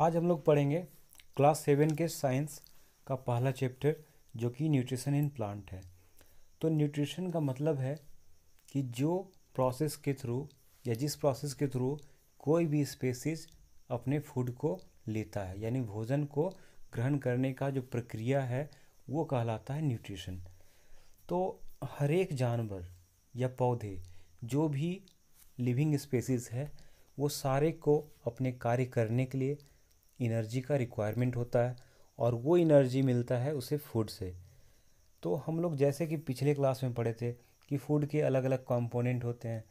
आज हम लोग पढ़ेंगे क्लास सेवन के साइंस का पहला चैप्टर जो कि न्यूट्रिशन इन प्लांट है तो न्यूट्रिशन का मतलब है कि जो प्रोसेस के थ्रू या जिस प्रोसेस के थ्रू कोई भी स्पेसिस अपने फूड को लेता है यानी भोजन को ग्रहण करने का जो प्रक्रिया है वो कहलाता है न्यूट्रिशन तो हर एक जानवर या पौधे जो भी लिविंग स्पेसिस है वो सारे को अपने कार्य करने के लिए इनर्जी का रिक्वायरमेंट होता है और वो इनर्जी मिलता है उसे फूड से तो हम लोग जैसे कि पिछले क्लास में पढ़े थे कि फूड के अलग अलग कंपोनेंट होते हैं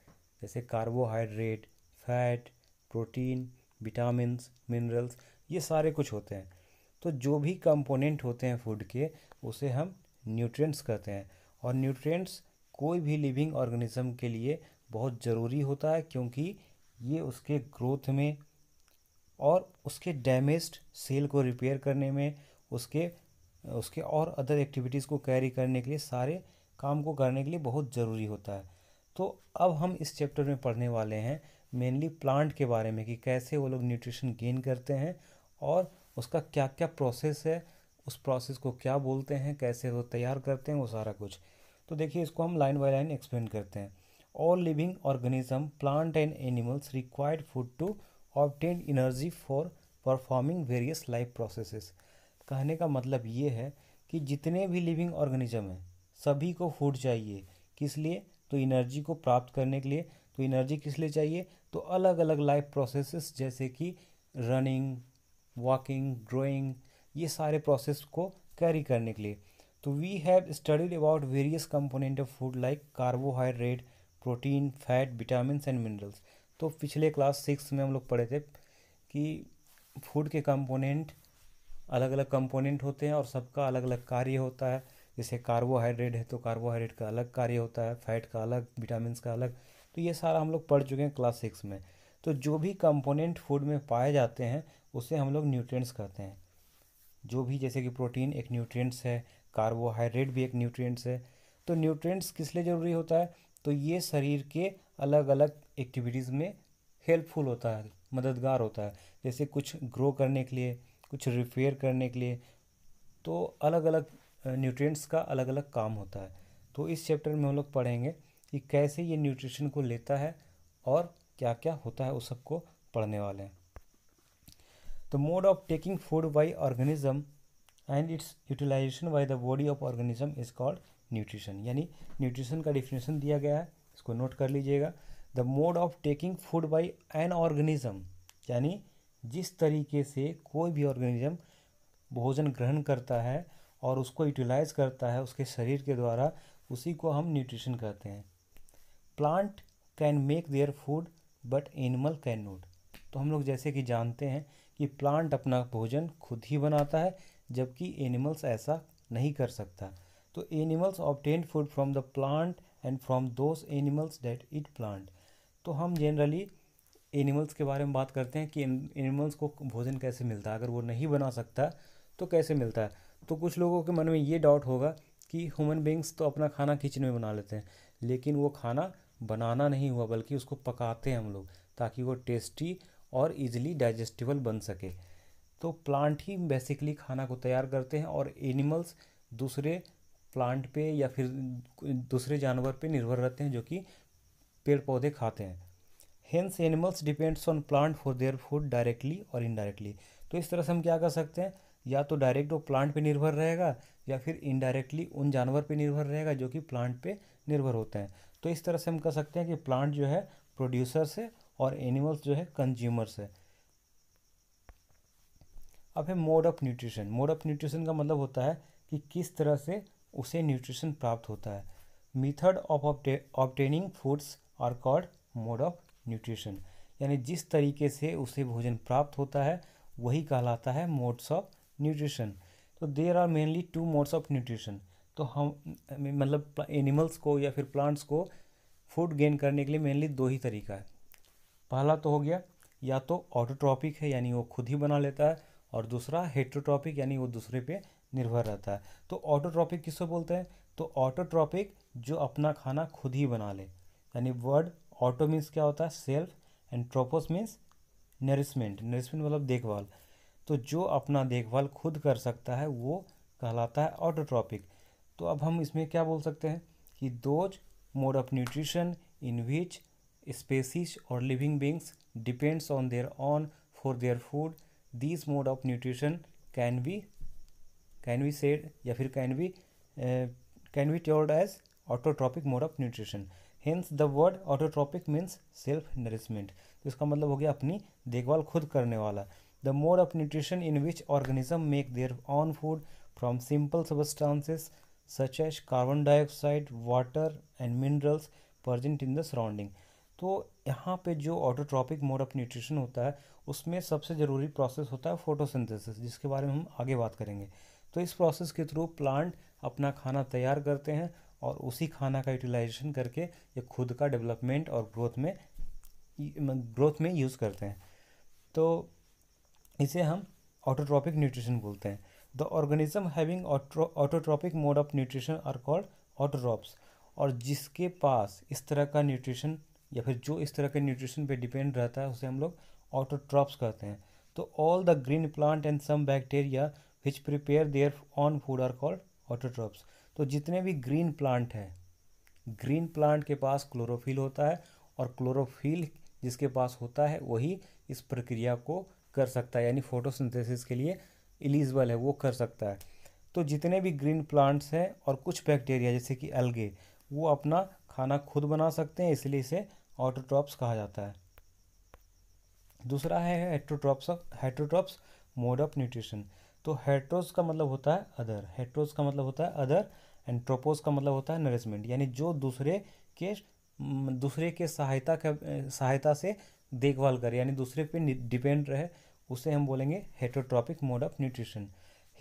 जैसे carbohydrate fat protein vitamin minerals ये सारे कुछ होते हैं तो जो भी कंपोनेंट होते हैं फूड के उसे हम न्यूट्रिएंट्स कहते हैं और न्यूट्रिएंट्स कोई भी लिविंग ऑर्गेनिज़म के लिए बहुत ज़रूरी होता है क्योंकि ये उसके ग्रोथ में और उसके डैमेज्ड सेल को रिपेयर करने में उसके उसके और अदर एक्टिविटीज़ को कैरी करने के लिए सारे काम को करने के लिए बहुत ज़रूरी होता है तो अब हम इस चैप्टर में पढ़ने वाले हैं मेनली प्लांट के बारे में कि कैसे वो लोग न्यूट्रिशन गेन करते हैं और उसका क्या क्या प्रोसेस है उस प्रोसेस को क्या बोलते हैं कैसे वो तैयार करते हैं वो सारा कुछ तो देखिए इसको हम लाइन बाय लाइन एक्सप्लेन करते हैं all living organism plant and animals required food to obtain energy for performing various life processes कहने का मतलब ये है कि जितने भी लिविंग ऑर्गेनिज्म हैं सभी को फूड चाहिए किस लिए तो एनर्जी को प्राप्त करने के लिए तो एनर्जी किस लिए चाहिए तो अलग अलग लाइफ प्रोसेसेस जैसे कि रनिंग वॉकिंग ग्रोइंग ये सारे प्रोसेस को कैरी करने के लिए तो we have studied about various component of food like carbohydrate protein fat vitamin and minerals तो पिछले क्लास सिक्स में हम लोग पढ़े थे कि फूड के कंपोनेंट अलग अलग कंपोनेंट होते हैं और सबका अलग अलग कार्य होता है जैसे कार्बोहाइड्रेट है तो कार्बोहाइड्रेट का अलग कार्य होता है फैट का अलग विटामिन का अलग तो ये सारा हम लोग पढ़ चुके हैं क्लास सिक्स में तो जो भी कंपोनेंट फूड में पाए जाते हैं उसे हम लोग न्यूट्रिएंट्स कहते हैं जो भी जैसे कि प्रोटीन एक न्यूट्रिएंट्स है कार्बोहाइड्रेट भी एक न्यूट्रिएंट्स है तो न्यूट्रिएंट्स किस लिए ज़रूरी होता है तो ये शरीर के अलग अलग एक्टिविटीज़ में हेल्पफुल होता है मददगार होता है जैसे कुछ ग्रो करने के लिए कुछ रिपेयर करने के लिए तो अलग अलग न्यूट्रिएंट्स का अलग अलग काम होता है तो इस चैप्टर में हम लोग पढ़ेंगे कि कैसे ये न्यूट्रिशन को लेता है और क्या क्या होता है उस सबको पढ़ने वाले हैं the mode of taking food by organism and its utilization by the body of organism is called nutrition यानी न्यूट्रिशन का डिफिनेशन दिया गया है इसको नोट कर लीजिएगा the mode of taking food by an organism यानी जिस तरीके से कोई भी ऑर्गेनिज्म भोजन ग्रहण करता है और उसको यूटिलाइज करता है उसके शरीर के द्वारा उसी को हम न्यूट्रिशन कहते हैं plant can make their food but animal can not तो हम लोग जैसे कि जानते हैं कि प्लांट अपना भोजन खुद ही बनाता है जबकि एनिमल्स ऐसा नहीं कर सकता तो animals obtain food from the plant and from those animals that eat plant तो हम जनरली एनिमल्स के बारे में बात करते हैं कि एनिमल्स को भोजन कैसे मिलता है अगर वो नहीं बना सकता तो कैसे मिलता है तो कुछ लोगों के मन में ये डाउट होगा कि ह्यूमन बींग्स तो अपना खाना किचन में बना लेते हैं लेकिन वो खाना बनाना नहीं हुआ बल्कि उसको पकाते हैं हम लोग ताकि वो टेस्टी और इजीली डाइजेस्टिबल बन सके तो प्लांट ही बेसिकली खाना को तैयार करते हैं और एनिमल्स दूसरे प्लांट पे या फिर दूसरे जानवर पे निर्भर रहते हैं जो कि पेड़ पौधे खाते हैं hence animals depends on plant for their food directly और इनडायरेक्टली तो इस तरह से हम क्या कर सकते हैं या तो डायरेक्ट वो प्लांट पे निर्भर रहेगा या फिर इनडायरेक्टली उन जानवर पे निर्भर रहेगा जो कि प्लांट पे निर्भर होते हैं तो इस तरह से हम कह सकते हैं कि प्लांट जो है प्रोड्यूसर्स है और एनिमल्स जो है कंज्यूमर्स है अब है mode of nutrition mode of nutrition का मतलब होता है कि किस तरह से उसे न्यूट्रिशन प्राप्त होता है method of obtaining foods are called mode of nutrition यानी जिस तरीके से उसे भोजन प्राप्त होता है वही कहलाता है मोड्स ऑफ न्यूट्रिशन तो there are mainly two modes of nutrition तो हम मतलब एनिमल्स को या फिर प्लांट्स को फूड गेन करने के लिए मेनली दो ही तरीका है पहला तो हो गया या तो ऑटोट्रॉपिक है यानी वो खुद ही बना लेता है और दूसरा हेट्रोट्रॉपिक यानी वो दूसरे पे निर्भर रहता है तो ऑटोट्रॉपिक किसको बोलते हैं तो ऑटोट्रॉपिक जो अपना खाना खुद ही बना ले यानी वर्ड ऑटो मीन्स क्या होता है self and trophos means nourishment nourishment मतलब देखभाल तो जो अपना देखभाल खुद कर सकता है वो कहलाता है ऑटोट्रॉपिक तो अब हम इसमें क्या बोल सकते हैं कि those mode of nutrition in which species और living beings depends on their own for their food this mode of nutrition can be can we said या फिर can we can we told as autotrophic mode of nutrition hence the word autotrophic means self nourishment तो इसका मतलब हो गया अपनी देखभाल खुद करने वाला the mode of nutrition in which organism make their own food from simple substances such as carbon dioxide water and minerals present in the surrounding तो यहाँ पे जो ऑटोट्रॉपिक मोड ऑफ न्यूट्रिशन होता है उसमें सबसे ज़रूरी प्रोसेस होता है फोटोसिंथेसिस जिसके बारे में हम आगे बात करेंगे तो इस प्रोसेस के थ्रू प्लांट अपना खाना तैयार करते हैं और उसी खाना का यूटिलाइजेशन करके ये खुद का डेवलपमेंट और ग्रोथ में ग्रोथ में यूज़ करते हैं तो इसे हम ऑटोट्रॉपिक न्यूट्रिशन बोलते हैं the organism having autotrophic mode of nutrition are called autotrophs और जिसके पास इस तरह का न्यूट्रिशन या फिर जो इस तरह के न्यूट्रिशन पे डिपेंड रहता है उसे हम लोग ऑटोट्रॉप्स कहते हैं तो all the green plant and some bacteria which prepare their own food are called autotrophs तो जितने भी ग्रीन प्लांट हैं ग्रीन प्लांट के पास क्लोरोफिल होता है और क्लोरोफिल जिसके पास होता है वही इस प्रक्रिया को कर सकता है यानी फोटोसिंथेसिस के लिए एलिजिबल है वो कर सकता है तो जितने भी ग्रीन प्लांट्स हैं और कुछ बैक्टीरिया जैसे कि अलगे वो अपना खाना खुद बना सकते हैं इसलिए इसे ऑटोट्रॉप्स कहा जाता है दूसरा है heterotrophs heterotrophs mode of nutrition तो हेट्रोस का मतलब होता है अदर हेट्रोस का मतलब होता है अदर एंड ट्रोपोस का मतलब होता है नरिशमेंट यानी जो दूसरे के दूसरे के सहायता के सहायता से देखभाल करे यानी दूसरे पे डिपेंड रहे उसे हम बोलेंगे heterotrophic mode of nutrition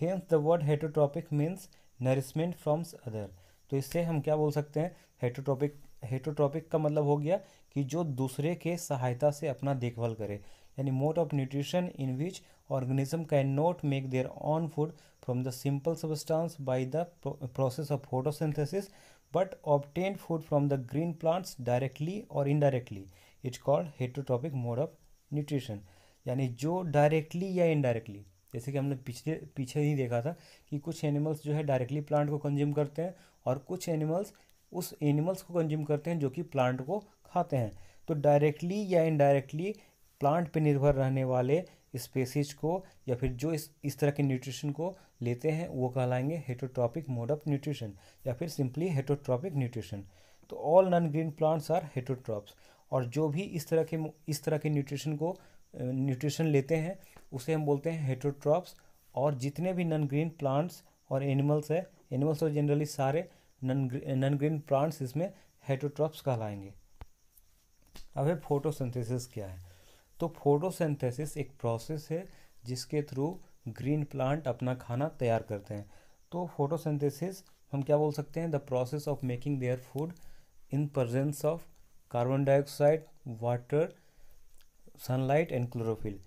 hence the word heterotrophic means nourishment from other तो इससे हम क्या बोल सकते हैं हेटोट्रॉपिक हेटोट्रॉपिक का मतलब हो गया कि जो दूसरे के सहायता से अपना देखभाल करे यानी mode of nutrition in which organism can not make their own food from the simple substance by the process of photosynthesis but obtain food from the green plants directly और indirectly it's called heterotrophic mode of nutrition यानी जो directly या indirectly जैसे कि हमने पिछले पीछे ही देखा था कि कुछ एनिमल्स जो है डायरेक्टली प्लांट को कंज्यूम करते हैं और कुछ एनिमल्स उस एनिमल्स को कंज्यूम करते हैं जो कि प्लांट को खाते हैं तो डायरेक्टली या इनडायरेक्टली प्लांट पे निर्भर रहने वाले स्पेसीज को या फिर जो इस इस तरह के न्यूट्रिशन को लेते हैं वो कहलाएंगे हेटोट्रॉपिक मोड ऑफ न्यूट्रिशन या फिर सिंपली हेटोट्रॉपिक न्यूट्रिशन तो all non green plants are heterotrophs और जो भी इस तरह के इस तरह के न्यूट्रिशन को न्यूट्रिशन लेते हैं उसे हम बोलते हैं हेटोट्रॉप्स और जितने भी नन ग्रीन प्लांट्स और एनिमल्स है एनिमल्स और जनरली सारे नन नन ग्रीन प्लांट्स इसमें हेटोट्रॉप्स कहलाएंगे अब है फोटोसिंथेसिस क्या है तो फोटोसिंथेसिस एक प्रोसेस है जिसके थ्रू ग्रीन प्लांट अपना खाना तैयार करते हैं तो फोटोसिंथेसिस हम क्या बोल सकते हैं the process of making their food in presence of carbon dioxide water sunlight and chlorophyll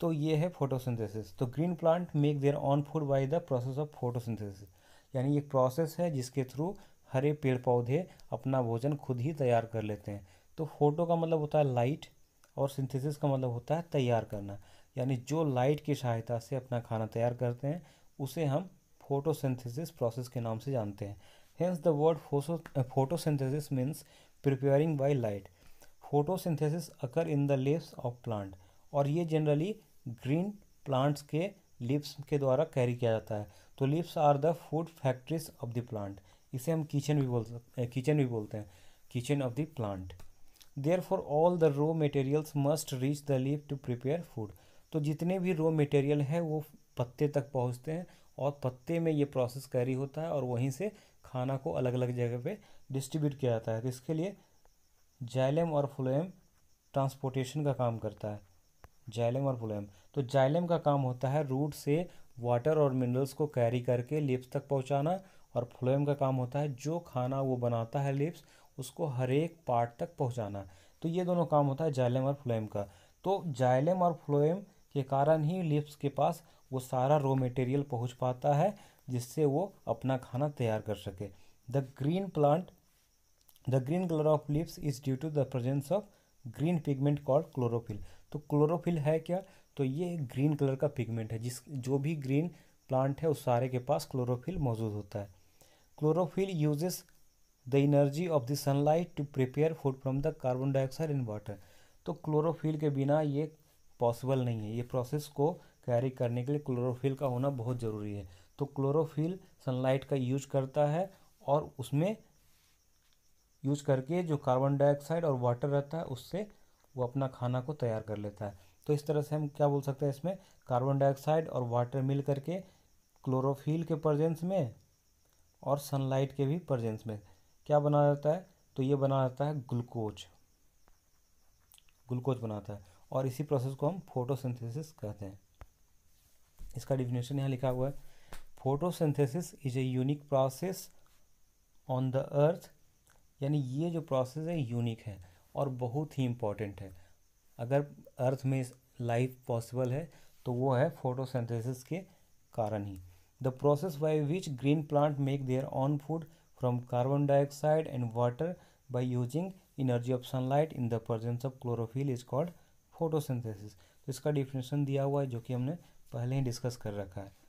तो ये है फोटोसिंथेसिस तो green plant make their own food by the process of photosynthesis यानी एक प्रोसेस है जिसके थ्रू हरे पेड़ पौधे अपना भोजन खुद ही तैयार कर लेते हैं तो फोटो का मतलब होता है लाइट और सिंथेसिस का मतलब होता है तैयार करना यानी जो लाइट की सहायता से अपना खाना तैयार करते हैं उसे हम फोटोसिंथेसिस प्रोसेस के नाम से जानते हैं hence the word photo photosynthesis means preparing by light photosynthesis occur in the leaves of plant और ये जनरली ग्रीन प्लांट्स के लिप्स के द्वारा कैरी किया जाता है तो leaves are the food factories of the plant इसे हम किचन भी बोल सकते किचन भी बोलते हैं kitchen of the plant therefore all the raw materials must reach the leaf to prepare food तो जितने भी रॉ मटेरियल हैं वो पत्ते तक पहुंचते हैं और पत्ते में ये प्रोसेस कैरी होता है और वहीं से खाना को अलग अलग जगह पे डिस्ट्रीब्यूट किया जाता है तो इसके लिए जाइलम और फ्लोएम ट्रांसपोर्टेशन का काम करता है जाइलम और फ्लोएम तो जाइलम का काम होता है रूट से वाटर और मिनरल्स को कैरी करके लिप्स तक पहुँचाना और फ्लोएम का काम होता है जो खाना वो बनाता है लिप्स उसको हर एक पार्ट तक पहुंचाना तो ये दोनों काम होता है जाइलम और फ्लोएम का तो जाइलम और फ्लोएम के कारण ही लिप्स के पास वो सारा रॉ मटेरियल पहुंच पाता है जिससे वो अपना खाना तैयार कर सके the green plant the green colour of leaves is due to the presence of green pigment called chlorophyll तो क्लोरोफिल है क्या तो ये ग्रीन कलर का पिगमेंट है जिस जो भी ग्रीन प्लांट है उस सारे के पास क्लोरोफिल मौजूद होता है chlorophyll uses the energy of the sunlight to prepare food from the carbon dioxide in water तो क्लोरोफिल के बिना ये पॉसिबल नहीं है ये प्रोसेस को कैरी करने के लिए क्लोरोफिल का होना बहुत ज़रूरी है तो क्लोरोफिल सनलाइट का यूज करता है और उसमें यूज करके जो कार्बन डाइऑक्साइड और वाटर रहता है उससे वो अपना खाना को तैयार कर लेता है तो इस तरह से हम क्या बोल सकते हैं इसमें कार्बन डाइऑक्साइड और वाटर मिल करके क्लोरोफिल के प्रजेंस में और सनलाइट के भी प्रजेंस में क्या बना रहता है तो ये बना रहता है ग्लूकोज ग्लूकोज बनाता है और इसी प्रोसेस को हम फोटोसिंथेसिस कहते हैं इसका डिफिनेशन यहाँ लिखा हुआ है photosynthesis is a unique process on the earth यानी ये जो प्रोसेस है यूनिक है और बहुत ही इम्पॉर्टेंट है अगर अर्थ में लाइफ पॉसिबल है तो वो है फोटोसिंथेसिस के कारण ही the process by which green plant make their own food from carbon dioxide and water by using energy of sunlight in the presence of chlorophyll is called photosynthesis. तो इसका definition दिया हुआ है जो कि हमने पहले ही डिस्कस कर रखा है